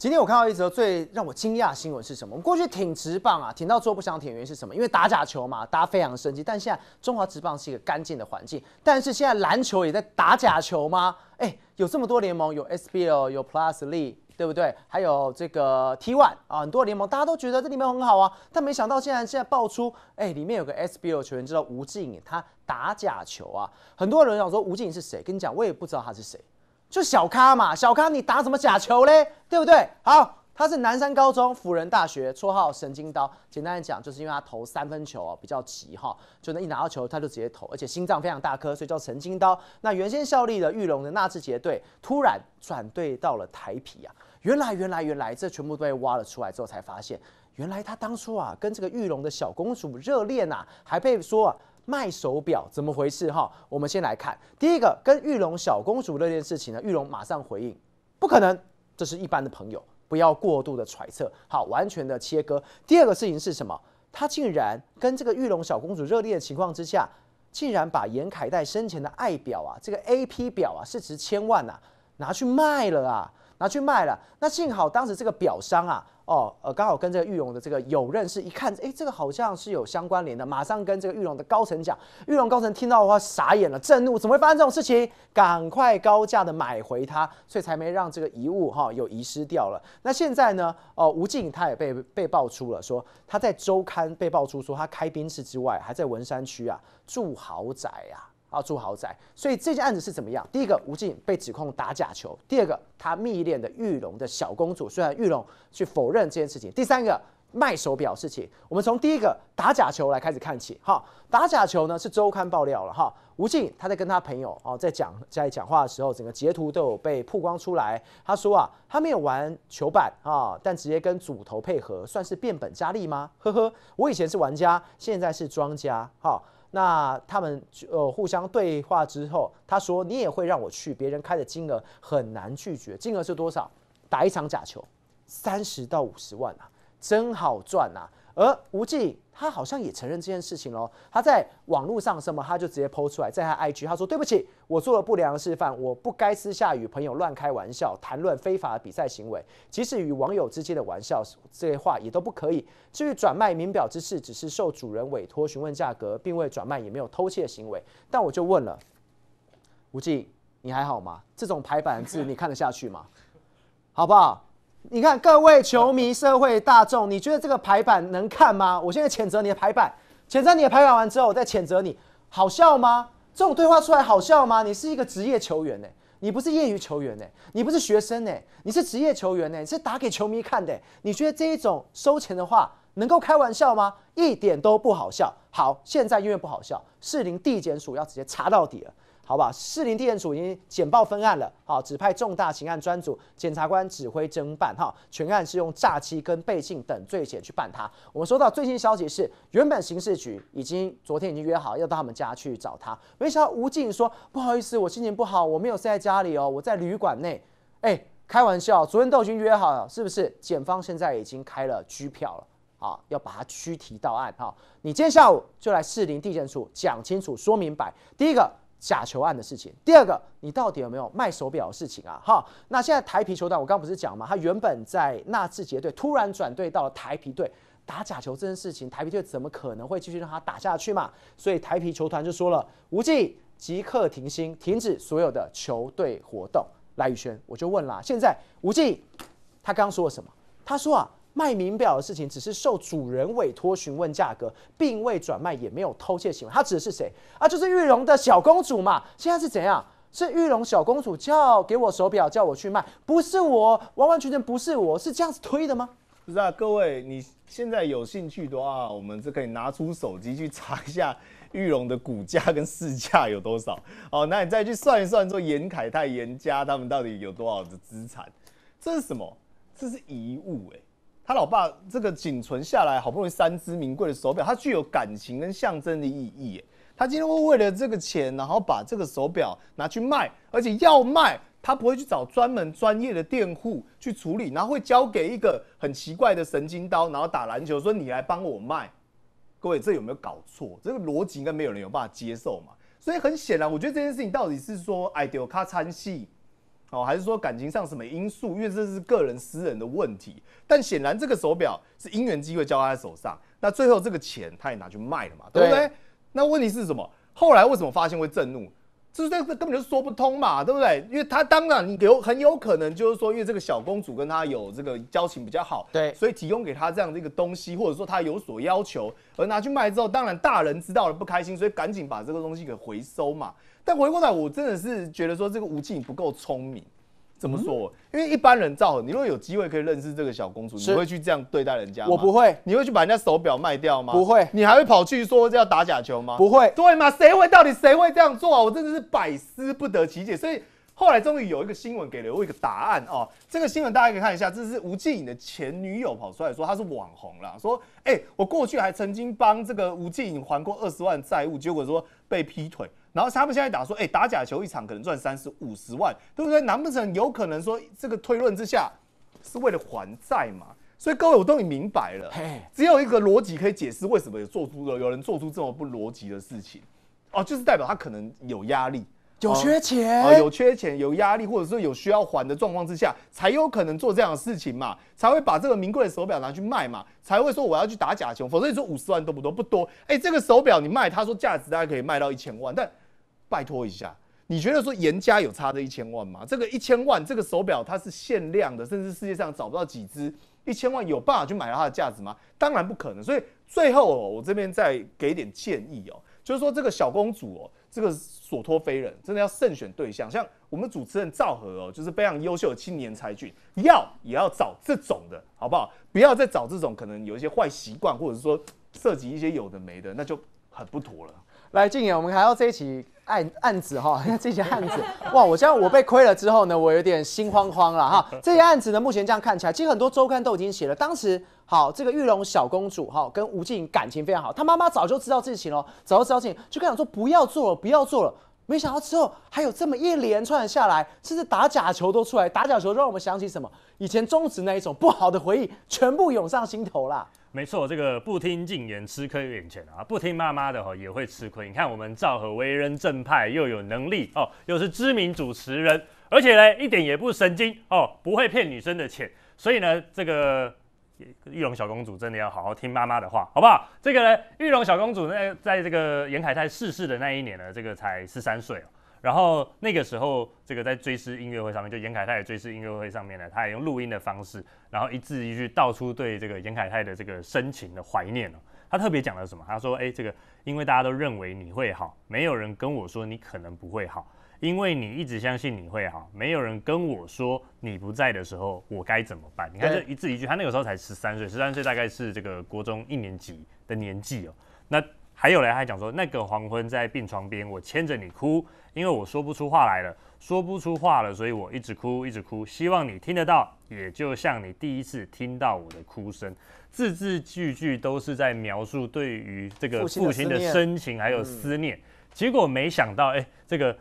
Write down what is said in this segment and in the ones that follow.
今天我看到一则最让我惊讶的新闻是什么？我们过去挺直棒啊，挺到坐不响，挺的原因是什么？因为打假球嘛，大家非常生气。但现在中华职棒是一个干净的环境，但是现在篮球也在打假球吗？哎，有这么多联盟，有 SBL，有 Plus League，对不对？还有这个 T1 啊，很多联盟，大家都觉得这里面很好啊。但没想到现在现在爆出，哎，里面有个 SBL 球员叫吴敬，他打假球啊。很多人想说吴敬是谁？跟你讲，我也不知道他是谁。就小咖嘛，小咖你打什么假球嘞？对不对？好，他是南山高中辅仁大学，绰号神经刀。简单的讲，就是因为他投三分球哦比较急哈，就那一拿到球他就直接投，而且心脏非常大颗，所以叫神经刀。那原先效力的玉龙的纳智杰队，突然转队到了台皮啊。原来，原来，原来，这全部都被挖了出来之后才发现，原来他当初啊，跟这个玉龙的小公主热恋啊，还被说啊。卖手表怎么回事哈？我们先来看第一个，跟玉龙小公主这件事情呢，玉龙马上回应，不可能，这是一般的朋友，不要过度的揣测，好，完全的切割。第二个事情是什么？他竟然跟这个玉龙小公主热恋的情况之下，竟然把严凯戴生前的爱表啊，这个 A P 表啊，市值千万呐，拿去卖了啊，拿去卖了。那幸好当时这个表商啊。哦，呃，刚好跟这个玉龙的这个有认识，一看，哎，这个好像是有相关联的，马上跟这个玉龙的高层讲，玉龙高层听到的话傻眼了，震怒，怎么会发生这种事情？赶快高价的买回它，所以才没让这个遗物哈有遗失掉了。那现在呢，哦，吴静他也被被爆出了，说他在周刊被爆出说他开宾士之外，还在文山区啊住豪宅啊。啊，住豪宅，所以这件案子是怎么样？第一个，吴静被指控打假球；第二个，他密恋的玉龙的小公主，虽然玉龙去否认这件事情；第三个，卖手表事情。我们从第一个打假球来开始看起。哈，打假球呢是周刊爆料了哈，吴静他在跟他朋友哦在讲在讲话的时候，整个截图都有被曝光出来。他说啊，他没有玩球板啊，但直接跟主头配合，算是变本加厉吗？呵呵，我以前是玩家，现在是庄家。哈。那他们呃互相对话之后，他说：“你也会让我去？别人开的金额很难拒绝，金额是多少？打一场假球，三十到五十万啊，真好赚啊！”而吴忌他好像也承认这件事情喽，他在网络上什么他就直接抛出来，在他 IG 他说对不起，我做了不良示范，我不该私下与朋友乱开玩笑，谈论非法的比赛行为，即使与网友之间的玩笑这些话也都不可以。至于转卖名表之事，只是受主人委托询问价格，并未转卖，也没有偷窃行为。但我就问了吴忌，你还好吗？这种排版字你看得下去吗？好不好？你看，各位球迷、社会大众，你觉得这个排版能看吗？我现在谴责你的排版，谴责你的排版完之后，我再谴责你，好笑吗？这种对话出来好笑吗？你是一个职业球员呢，你不是业余球员呢，你不是学生呢，你是职业球员呢，你是打给球迷看的。你觉得这一种收钱的话能够开玩笑吗？一点都不好笑。好，现在因为不好笑，士林地检署要直接查到底了。好吧，士林地检署已经简报分案了，好，指派重大刑案专组检察官指挥侦办，哈，全案是用诈欺跟背信等罪嫌去办他。我们收到最新消息是，原本刑事局已经昨天已经约好要到他们家去找他，没想到吴静说不好意思，我心情不好，我没有在家里哦，我在旅馆内。哎，开玩笑，昨天都已经约好了，是不是？检方现在已经开了拘票了，啊，要把他拘提到案，哈，你今天下午就来士林地检署讲清楚、说明白，第一个。假球案的事情，第二个，你到底有没有卖手表的事情啊？哈，那现在台皮球团，我刚刚不是讲嘛，他原本在纳智捷队，突然转队到了台皮队，打假球这件事情，台皮队怎么可能会继续让他打下去嘛？所以台皮球团就说了，吴忌即刻停薪，停止所有的球队活动。赖宇轩，我就问啦，现在吴忌他刚刚说了什么？他说啊。卖名表的事情只是受主人委托询问价格，并未转卖，也没有偷窃行为。他指的是谁啊？就是玉龙的小公主嘛！现在是怎样？是玉龙小公主叫给我手表，叫我去卖，不是我，完完全全不是我，是这样子推的吗？不是啊，各位，你现在有兴趣的话，我们是可以拿出手机去查一下玉龙的股价跟市价有多少。哦，那你再去算一算，说严凯泰、严家他们到底有多少的资产？这是什么？这是遗物哎。他老爸这个仅存下来，好不容易三只名贵的手表，它具有感情跟象征的意义。他今天会为了这个钱，然后把这个手表拿去卖，而且要卖，他不会去找专门专业的店户去处理，然后会交给一个很奇怪的神经刀，然后打篮球说你来帮我卖。各位，这有没有搞错？这个逻辑应该没有人有办法接受嘛。所以很显然，我觉得这件事情到底是说，哎，要卡参戏。哦，还是说感情上什么因素？因为这是个人私人的问题。但显然这个手表是因缘机会交在他手上，那最后这个钱他也拿去卖了嘛，对不对？那问题是什么？后来为什么发现会震怒？这是这根本就是说不通嘛，对不对？因为他当然，你有很有可能就是说，因为这个小公主跟他有这个交情比较好，对，所以提供给他这样的一个东西，或者说他有所要求，而拿去卖之后，当然大人知道了不开心，所以赶紧把这个东西给回收嘛。但回过来，我真的是觉得说这个吴静不够聪明。怎么说？因为一般人造，你如果有机会可以认识这个小公主，你会去这样对待人家吗？我不会。你会去把人家手表卖掉吗？不会。你还会跑去说要打假球吗？不会。对吗？谁会？到底谁会这样做啊？我真的是百思不得其解。所以后来终于有一个新闻给了我一个答案哦。这个新闻大家可以看一下，这是吴季颖的前女友跑出来说她是网红了，说哎，我过去还曾经帮这个吴季颖还过二十万债务，结果说被劈腿。然后他们现在打说，哎，打假球一场可能赚三十五十万，对不对？难不成有可能说这个推论之下是为了还债嘛？所以各位我终于明白了，只有一个逻辑可以解释为什么有做出有人做出这么不逻辑的事情，哦，就是代表他可能有压力，有缺钱，啊，有缺钱，有压力，或者说有需要还的状况之下，才有可能做这样的事情嘛，才会把这个名贵的手表拿去卖嘛，才会说我要去打假球，否则你说五十万多不多？不多，哎，这个手表你卖，他说价值大概可以卖到一千万，但。拜托一下，你觉得说严家有差这一千万吗？这个一千万，这个手表它是限量的，甚至世界上找不到几只。一千万有办法去买到它的价值吗？当然不可能。所以最后我这边再给点建议哦，就是说这个小公主哦，这个所托非人，真的要慎选对象。像我们主持人赵和哦，就是非常优秀的青年才俊，要也要找这种的，好不好？不要再找这种可能有一些坏习惯，或者是说涉及一些有的没的，那就很不妥了。来，静颖，我们还要这一起案案子哈，这些案子哇，我这样我被亏了之后呢，我有点心慌慌了哈。这些案子呢，目前这样看起来，其实很多周刊都已经写了，当时好，这个玉龙小公主哈跟吴静感情非常好，她妈妈早就知道事情了，早就知道事情，就跟她说不要做了，不要做了。没想到之后还有这么一连串下来，甚至打假球都出来。打假球让我们想起什么？以前中职那一种不好的回忆全部涌上心头啦。没错，这个不听禁言吃亏眼前啊，不听妈妈的哈也会吃亏。你看我们赵和为人正派，又有能力哦，又是知名主持人，而且呢一点也不神经哦，不会骗女生的钱。所以呢这个。玉龙小公主真的要好好听妈妈的话，好不好？这个呢，玉龙小公主在在这个严凯泰逝世的那一年呢，这个才十三岁然后那个时候，这个在追思音乐会上面，就严凯泰的追思音乐会上面呢，他也用录音的方式，然后一字一句道出对这个严凯泰的这个深情的怀念他特别讲了什么？他说：“哎，这个因为大家都认为你会好，没有人跟我说你可能不会好。”因为你一直相信你会好，没有人跟我说你不在的时候我该怎么办。你看这一字一句，他那个时候才十三岁，十三岁大概是这个国中一年级的年纪哦。那还有嘞，还讲说那个黄昏在病床边，我牵着你哭，因为我说不出话来了，说不出话了，所以我一直哭一直哭，希望你听得到，也就像你第一次听到我的哭声，字字句句都是在描述对于这个父亲的深情还有思念。结果没想到，哎，这个。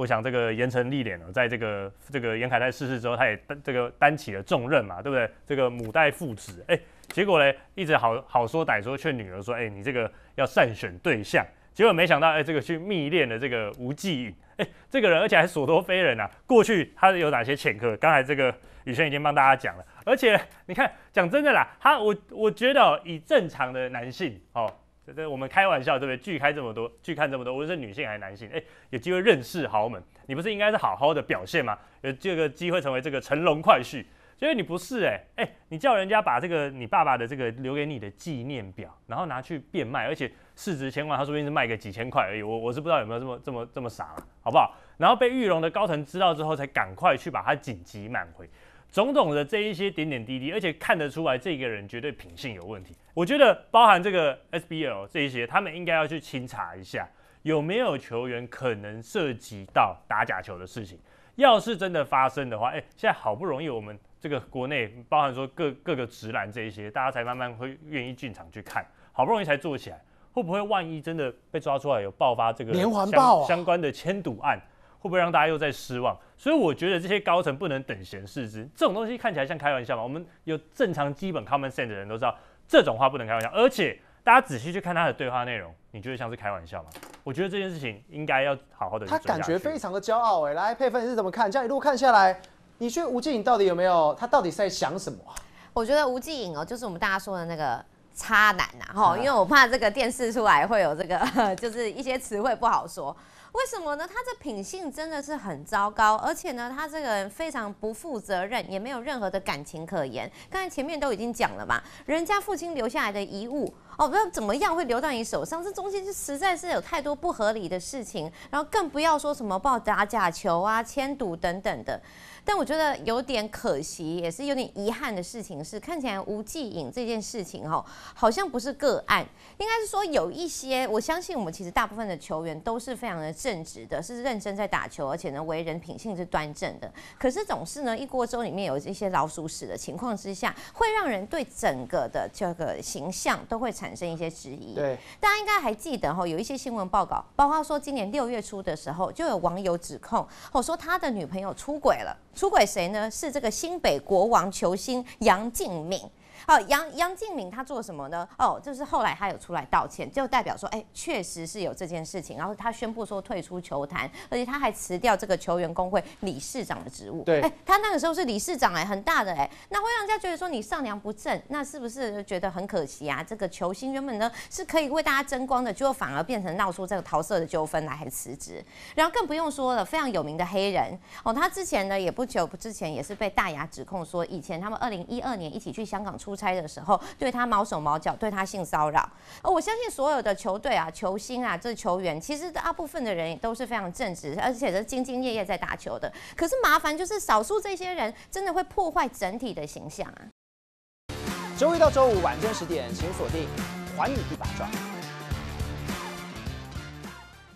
我想这个盐城历练了，在这个这个严恺泰逝世之后，他也这个担起了重任嘛，对不对？这个母带父子，哎，结果呢一直好好说歹说劝女儿说，哎，你这个要善选对象，结果没想到，哎，这个去密恋的这个吴季敏，哎，这个人而且还所多非人啊，过去他有哪些前科？刚才这个雨轩已经帮大家讲了，而且你看，讲真的啦，他我我觉得以正常的男性哦。这我们开玩笑对不对？剧开这么多，剧看这么多，无论是女性还是男性，哎，有机会认识豪门，你不是应该是好好的表现吗？有这个机会成为这个乘龙快婿，所以你不是哎哎，你叫人家把这个你爸爸的这个留给你的纪念表，然后拿去变卖，而且市值千万，他说不定是卖个几千块而已。我我是不知道有没有这么这么这么傻好不好？然后被玉龙的高层知道之后，才赶快去把它紧急买回。种种的这一些点点滴滴，而且看得出来这个人绝对品性有问题。我觉得包含这个 SBL 这一些，他们应该要去清查一下，有没有球员可能涉及到打假球的事情。要是真的发生的话，哎，现在好不容易我们这个国内，包含说各各个直男这一些，大家才慢慢会愿意进场去看，好不容易才做起来，会不会万一真的被抓出来有爆发这个连环爆相关的牵赌案？会不会让大家又在失望？所以我觉得这些高层不能等闲视之。这种东西看起来像开玩笑嘛，我们有正常基本 common sense 的人都知道，这种话不能开玩笑。而且大家仔细去看他的对话内容，你觉得像是开玩笑吗？我觉得这件事情应该要好好的。他感觉非常的骄傲哎，来，佩芬你是怎么看？这样一路看下来，你觉得吴敬颖到底有没有？他到底在想什么？我觉得吴敬颖哦，就是我们大家说的那个渣男呐，吼，因为我怕这个电视出来会有这个，就是一些词汇不好说。为什么呢？他这品性真的是很糟糕，而且呢，他这个人非常不负责任，也没有任何的感情可言。刚才前面都已经讲了嘛，人家父亲留下来的遗物。哦，不知道怎么样会流到你手上，这中间就实在是有太多不合理的事情，然后更不要说什么报打假球啊、签赌等等的。但我觉得有点可惜，也是有点遗憾的事情是，看起来吴季颖这件事情哈，好像不是个案，应该是说有一些，我相信我们其实大部分的球员都是非常的正直的，是认真在打球，而且呢为人品性是端正的。可是总是呢一锅粥里面有这些老鼠屎的情况之下，会让人对整个的这个形象都会产。产生一些质疑，大家应该还记得哈，有一些新闻报告，包括说今年六月初的时候，就有网友指控，我说他的女朋友出轨了，出轨谁呢？是这个新北国王球星杨敬敏。哦，杨杨敬敏他做什么呢？哦，就是后来他有出来道歉，就代表说，哎，确实是有这件事情。然后他宣布说退出球坛，而且他还辞掉这个球员工会理事长的职务。对，哎，他那个时候是理事长哎，很大的哎，那会让人家觉得说你上梁不正，那是不是觉得很可惜啊？这个球星原本呢是可以为大家争光的，就反而变成闹出这个桃色的纠纷来，还辞职。然后更不用说了，非常有名的黑人哦，他之前呢也不久之前也是被大牙指控说，以前他们二零一二年一起去香港出。出差的时候对他毛手毛脚，对他性骚扰。而我相信所有的球队啊、球星啊、这球员，其实大部分的人也都是非常正直，而且是兢兢业业在打球的。可是麻烦就是少数这些人真的会破坏整体的形象啊。周一到周五晚间十点，请锁定《还你一把抓》。